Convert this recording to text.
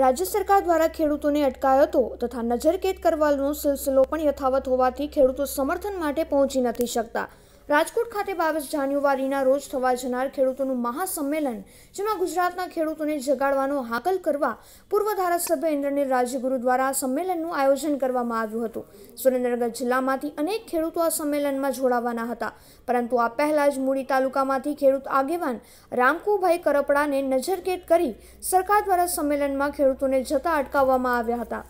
રાજ્ય સરકાર દ્વારા ખેડૂતોની અટકાયતો તથા નજરકેદ કરવાનો સિલસિલો પણ યથાવત હોવાથી ખેડૂતો સમર્થન માટે પહોંચી નથી શકતા રાજકોટ ખાતે બાવીસ જાન્યુઆરીના રોજ થવા જનાર ખેડૂતોનું મહાસંમેલન જેમાં ગુજરાતના ખેડૂતોને જગાડવાનો હાકલ કરવા પૂર્વ ધારાસભ્ય ઇન્દ્રનીલ રાજ્યગુરુ દ્વારા સંમેલનનું આયોજન કરવામાં આવ્યું હતું સુરેન્દ્રનગર જિલ્લામાંથી અનેક ખેડૂતો આ સંમેલનમાં જોડાવાના હતા પરંતુ આ પહેલા જ મૂડી તાલુકામાંથી ખેડૂત આગેવાન રામકુભાઈ કરપડાને નજરકેદ કરી સરકાર દ્વારા સંમેલનમાં ખેડૂતોને જતા અટકાવવામાં આવ્યા હતા